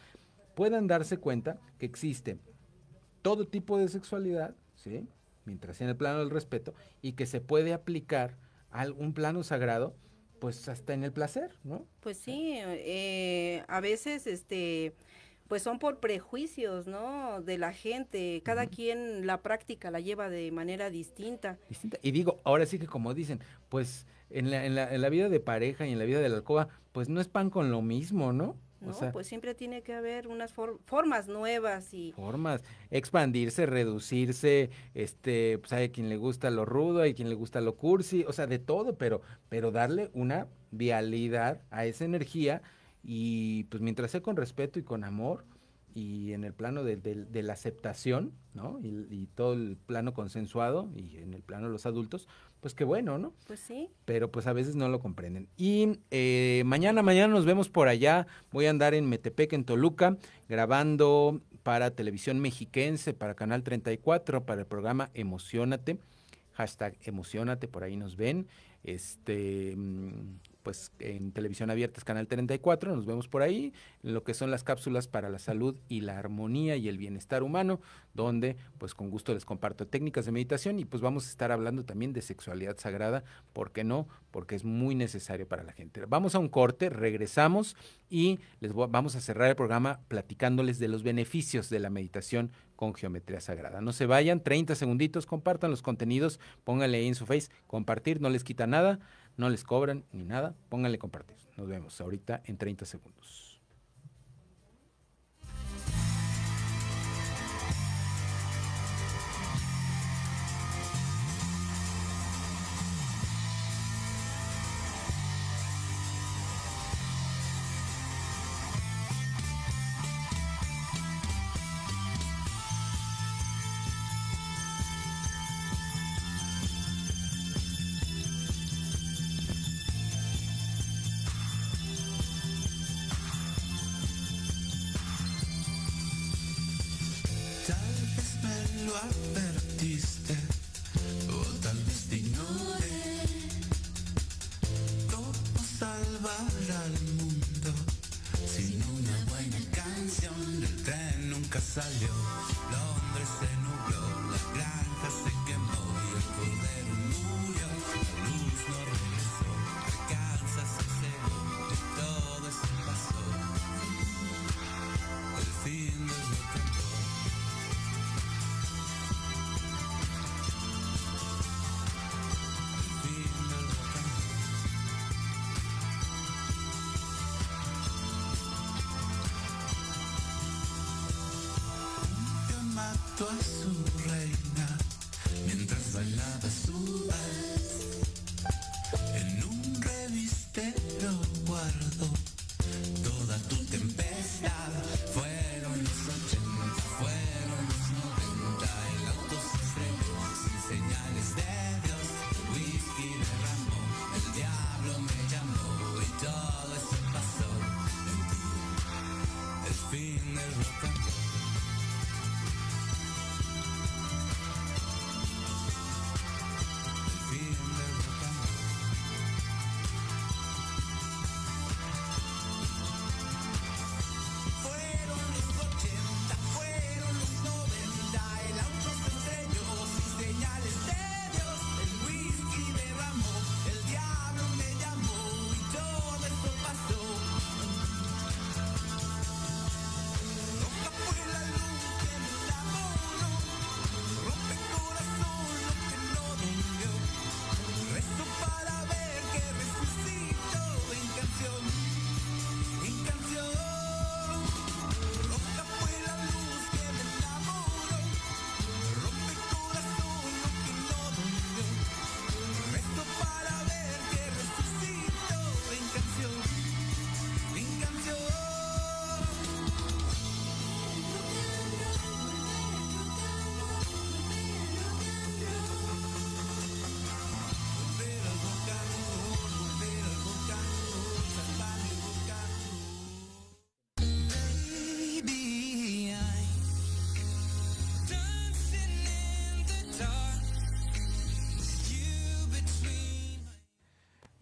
puedan darse cuenta que existe todo tipo de sexualidad, ¿sí? mientras en el plano del respeto, y que se puede aplicar a un plano sagrado, pues hasta en el placer, ¿no? Pues sí, eh, a veces, este, pues son por prejuicios, ¿no? De la gente. Cada quien la práctica la lleva de manera distinta. Y digo, ahora sí que como dicen, pues en la, en, la, vida de pareja y en la vida de la alcoba, pues no es pan con lo mismo, ¿no? No, pues siempre tiene que haber unas formas nuevas y formas, expandirse, reducirse, este, pues hay quien le gusta lo rudo, hay quien le gusta lo cursi, o sea, de todo, pero pero darle una vialidad a esa energía y pues mientras sea con respeto y con amor y en el plano de, de, la aceptación, ¿no? Y, todo el plano consensuado y en el plano de los adultos, pues qué bueno, ¿no? Pues sí. Pero pues a veces no lo comprenden. Y eh, mañana, mañana nos vemos por allá. Voy a andar en Metepec, en Toluca, grabando para Televisión Mexiquense, para Canal 34, para el programa Emocionate. Hashtag Emocionate, por ahí nos ven. Este, mm, pues en televisión abierta es Canal 34, nos vemos por ahí, en lo que son las cápsulas para la salud y la armonía y el bienestar humano, donde pues con gusto les comparto técnicas de meditación y pues vamos a estar hablando también de sexualidad sagrada, ¿por qué no? Porque es muy necesario para la gente. Vamos a un corte, regresamos y les vamos a cerrar el programa platicándoles de los beneficios de la meditación con geometría sagrada. No se vayan, 30 segunditos, compartan los contenidos, pónganle ahí en su face, compartir, no les quita nada no les cobran ni nada. Pónganle compartir. Nos vemos ahorita en 30 segundos. us.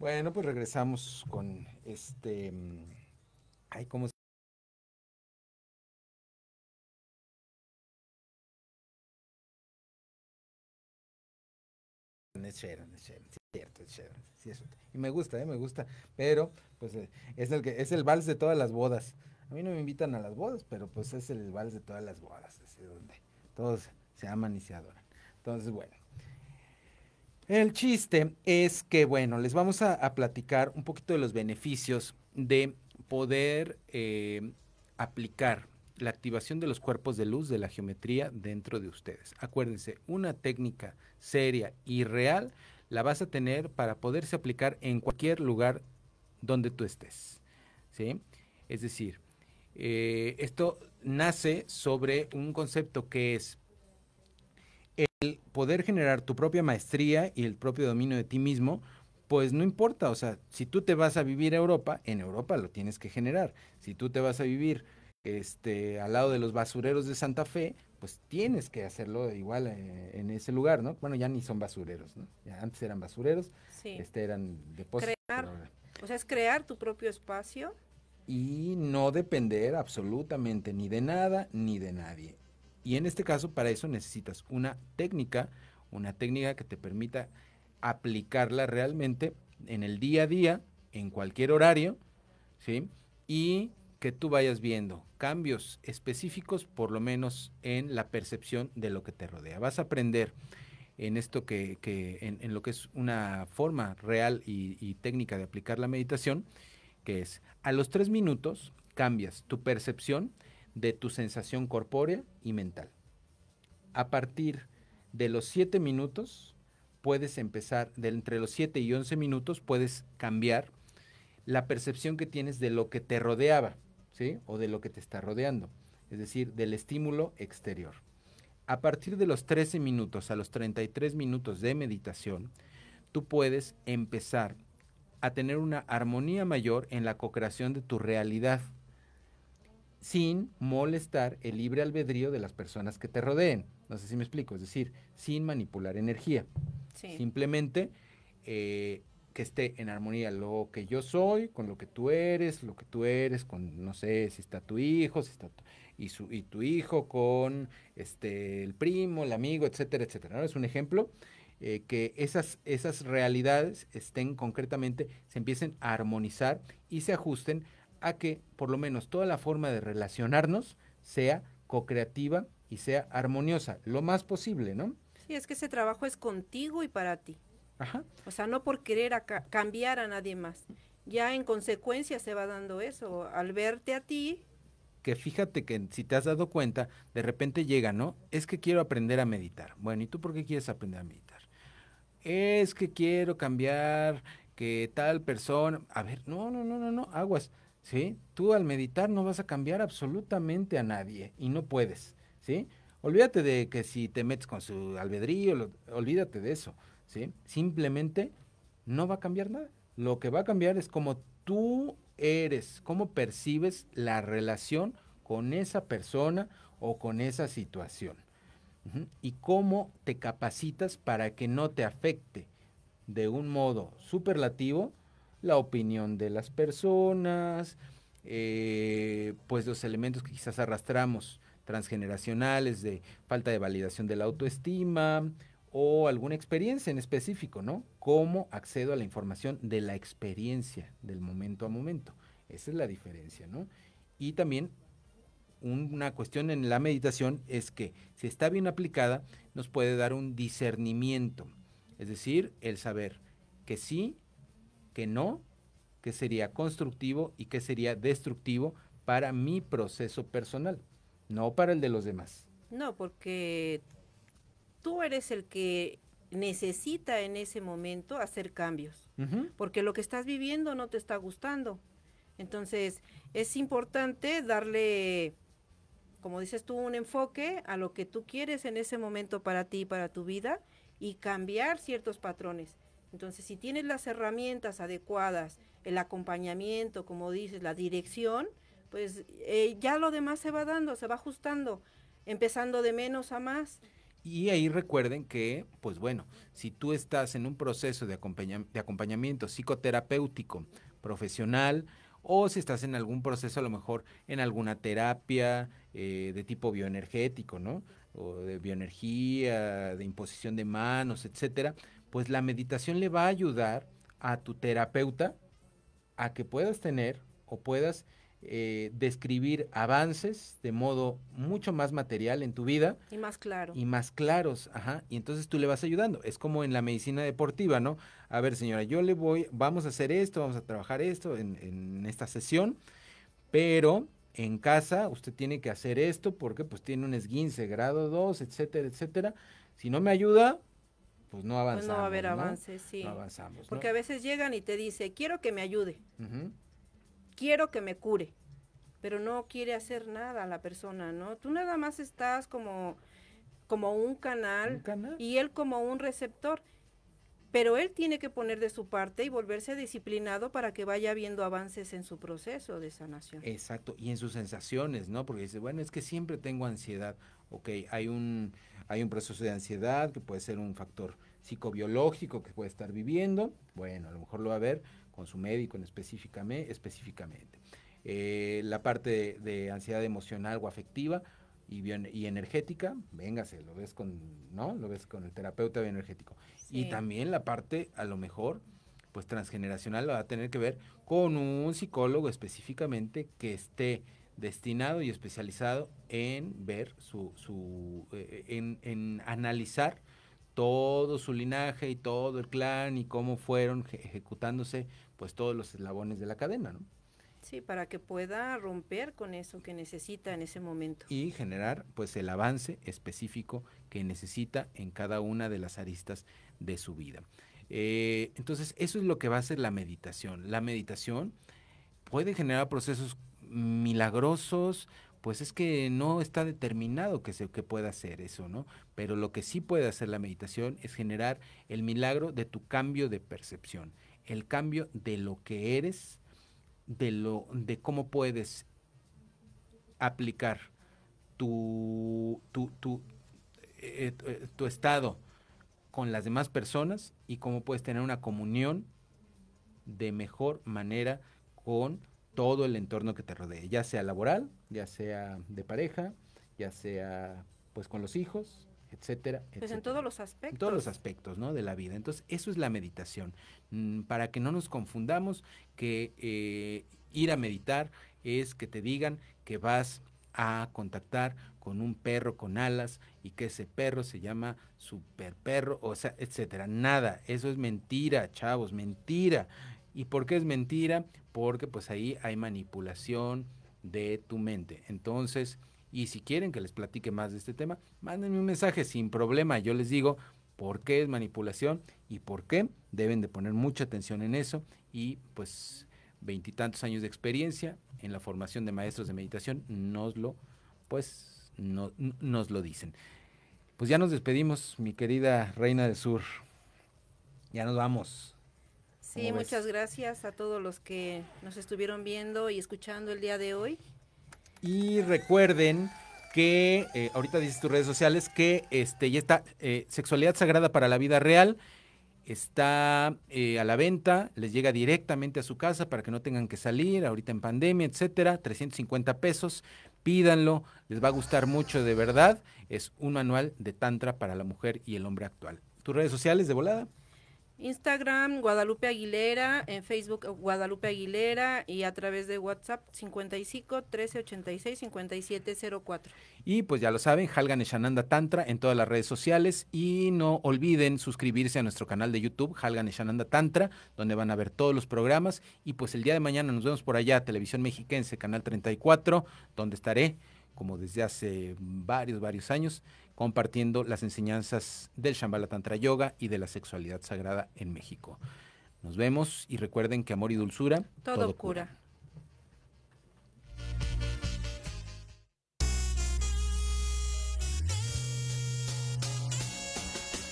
Bueno, pues regresamos con este. Mm, ay, ¿cómo se Es chévere, es cierto, es Sí, es, y me gusta, eh, me gusta. Pero, pues, eh, es el, que, es el vals de todas las bodas. A mí no me invitan a las bodas, pero pues es el vals de todas las bodas. Es donde todos se aman y se adoran. Entonces, bueno. El chiste es que, bueno, les vamos a, platicar un poquito de los beneficios de poder eh, aplicar la activación de los cuerpos de luz de la geometría dentro de ustedes. Acuérdense, una técnica seria y real la vas a tener para poderse aplicar en cualquier lugar donde tú estés. ¿sí? Es decir, eh, esto nace sobre un concepto que es el poder generar tu propia maestría y el propio dominio de ti mismo, pues no importa, o sea, si tú te vas a vivir a Europa, en Europa lo tienes que generar. Si tú te vas a vivir este al lado de los basureros de Santa Fe, pues tienes que hacerlo igual eh, en ese lugar, ¿no? Bueno, ya ni son basureros, ¿no? antes eran basureros, este eran depósitos. o sea, es crear tu propio espacio y no depender absolutamente ni de nada ni de nadie. Y en este caso, para eso necesitas una técnica, una técnica que te permita aplicarla realmente en el día a día, en cualquier horario, ¿sí? Y que tú vayas viendo cambios específicos, por lo menos en la percepción de lo que te rodea. Vas a aprender en esto que, en, lo que es una forma real y, y técnica de aplicar la meditación, que es a los tres minutos cambias tu percepción de tu sensación corpórea y mental. A partir de los 7 minutos, puedes empezar, de entre los 7 y 11 minutos, puedes cambiar la percepción que tienes de lo que te rodeaba, ¿sí? O de lo que te está rodeando, es decir, del estímulo exterior. A partir de los 13 minutos a los 33 minutos de meditación, tú puedes empezar a tener una armonía mayor en la co-creación de tu realidad sin molestar el libre albedrío de las personas que te rodeen. No sé si me explico, es decir, sin manipular energía. Sí. Simplemente eh, que esté en armonía lo que yo soy, con lo que tú eres, lo que tú eres, con, no sé, si está tu hijo, si está y, su, y tu hijo con este, el primo, el amigo, etcétera, etcétera. Es un ejemplo. Eh, que esas, esas realidades estén concretamente, se empiecen a armonizar y se ajusten a que por lo menos toda la forma de relacionarnos sea co-creativa y sea armoniosa, lo más posible, ¿no? Sí, es que ese trabajo es contigo y para ti. Ajá. O sea, no por querer cambiar a nadie más. Ya en consecuencia se va dando eso, al verte a ti. Que fíjate que si te has dado cuenta, de repente llega, ¿no? Es que quiero aprender a meditar. Bueno, ¿y tú por qué quieres aprender a meditar? Es que quiero cambiar que tal persona... A ver, no, no, no, no, no, aguas Tú al meditar no vas a cambiar absolutamente a nadie y no puedes, Olvídate de que si te metes con su albedrío, olvídate de eso, Simplemente no va a cambiar nada. Lo que va a cambiar es cómo tú eres, cómo percibes la relación con esa persona o con esa situación. Y cómo te capacitas para que no te afecte de un modo superlativo, la opinión de las personas, eh, pues los elementos que quizás arrastramos transgeneracionales de falta de validación de la autoestima o alguna experiencia en específico, ¿no? ¿Cómo accedo a la información de la experiencia del momento a momento? Esa es la diferencia, ¿no? Y también una cuestión en la meditación es que si está bien aplicada, nos puede dar un discernimiento, es decir, el saber que sí que no, que sería constructivo y que sería destructivo para mi proceso personal, no para el de los demás. No, porque tú eres el que necesita en ese momento hacer cambios, porque lo que estás viviendo no te está gustando. Entonces, es importante darle, como dices tú, un enfoque a lo que tú quieres en ese momento para ti, para tu vida, y cambiar ciertos patrones. Entonces, si tienes las herramientas adecuadas, el acompañamiento, como dices, la dirección, pues eh, ya lo demás se va dando, se va ajustando, empezando de menos a más. Y ahí recuerden que, pues bueno, si tú estás en un proceso de, acompañamiento psicoterapéutico profesional, o si estás en algún proceso, a lo mejor en alguna terapia eh, de tipo bioenergético, ¿no? O de bioenergía, de imposición de manos, etcétera, pues la meditación le va a ayudar a tu terapeuta a que puedas tener o puedas eh, describir avances de modo mucho más material en tu vida. Y más claro. Y más claros, ajá. Y entonces tú le vas ayudando. Es como en la medicina deportiva, ¿no? A ver, señora, yo le voy, vamos a hacer esto, vamos a trabajar esto en, en esta sesión, pero en casa usted tiene que hacer esto porque pues tiene un esguince, grado 2, etcétera, etcétera. Si no me ayuda, pues no avanzamos. Pues, no va a haber avances, sí. Porque a veces llegan y te dice, quiero que me ayude, quiero que me cure, pero no quiere hacer nada la persona, ¿no? Tú nada más estás como, como un, canal, un canal y él como un receptor. Pero él tiene que poner de su parte y volverse disciplinado para que vaya viendo avances en su proceso de sanación. Exacto, y en sus sensaciones, ¿no? Porque dice, bueno, es que siempre tengo ansiedad ok, hay un, hay un proceso de ansiedad que puede ser un factor psicobiológico que puede estar viviendo, bueno, a lo mejor lo va a ver con su médico en específicamente. específicamente. Eh, la parte de, ansiedad emocional o afectiva y, y energética, véngase, lo ves con, ¿no? Lo ves con el terapeuta bioenergético. Y también la parte, a lo mejor, pues transgeneracional va a tener que ver con un psicólogo específicamente que esté destinado y especializado en ver su, su eh, eh, en, analizar todo su linaje y todo el clan y cómo fueron ejecutándose pues todos los eslabones de la cadena, ¿no? Sí, para que pueda romper con eso que necesita en ese momento. Y generar pues el avance específico que necesita en cada una de las aristas de su vida. Eh, entonces, eso es lo que va a hacer la meditación. La meditación puede generar procesos milagrosos, pues es que no está determinado que, se, que pueda hacer eso, ¿no? Pero lo que sí puede hacer la meditación es generar el milagro de tu cambio de percepción, el cambio de lo que eres, de, lo, de cómo puedes aplicar tu, tu eh, eh, estado con las demás personas y cómo puedes tener una comunión de mejor manera con todo el entorno que te rodee, ya sea laboral, ya sea de pareja, ya sea pues con los hijos, etcétera, Pues en todos los aspectos. En todos los aspectos, ¿no? De la vida. Entonces, eso es la meditación. Mm, para que no nos confundamos que eh, ir a meditar es que te digan que vas a contactar con un perro con alas y que ese perro se llama super perro, o sea, etcétera. Nada, eso es mentira, chavos, mentira. ¿Y por qué es mentira? Porque pues ahí hay manipulación de tu mente. Entonces, y si quieren que les platique más de este tema, mándenme un mensaje sin problema. Yo les digo por qué es manipulación y por qué deben de poner mucha atención en eso y pues veintitantos años de experiencia en la formación de maestros de meditación nos lo pues nos lo dicen. Pues ya nos despedimos, mi querida Reina del Sur. Ya nos vamos. Sí, muchas gracias a todos los que nos estuvieron viendo y escuchando el día de hoy. Y recuerden que eh, ahorita dices tus redes sociales que este ya está eh, sexualidad sagrada para la vida real está eh, a la venta, les llega directamente a su casa para que no tengan que salir ahorita en pandemia, etcétera, 350 pesos, pídanlo, les va a gustar mucho de verdad, es un manual de tantra para la mujer y el hombre actual. ¿Tus redes sociales de volada? Instagram Guadalupe Aguilera, en Facebook Guadalupe Aguilera y a través de WhatsApp 55 13 86 57 04. Y pues ya lo saben, Halgan Shananda Tantra en todas las redes sociales y no olviden suscribirse a nuestro canal de YouTube Halgan Shananda Tantra, donde van a ver todos los programas y pues el día de mañana nos vemos por allá, Televisión Mexiquense, Canal 34, donde estaré como desde hace varios, varios años compartiendo las enseñanzas del Shambhala Tantra Yoga y de la sexualidad sagrada en México. Nos vemos y recuerden que amor y dulzura. Todo, todo cura.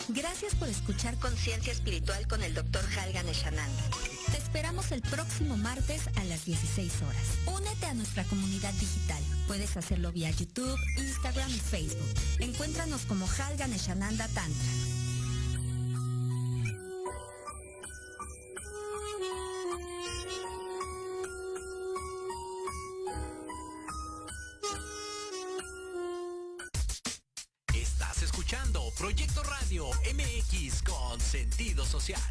Gracias por escuchar Conciencia Espiritual con el doctor Halgan Eshananda. Te esperamos el próximo martes a las 16 horas. Únete a nuestra comunidad digital. Puedes hacerlo vía YouTube, Instagram y Facebook. Encuéntranos como Halgan Estás Tantra. Proyecto Radio MX con sentido social.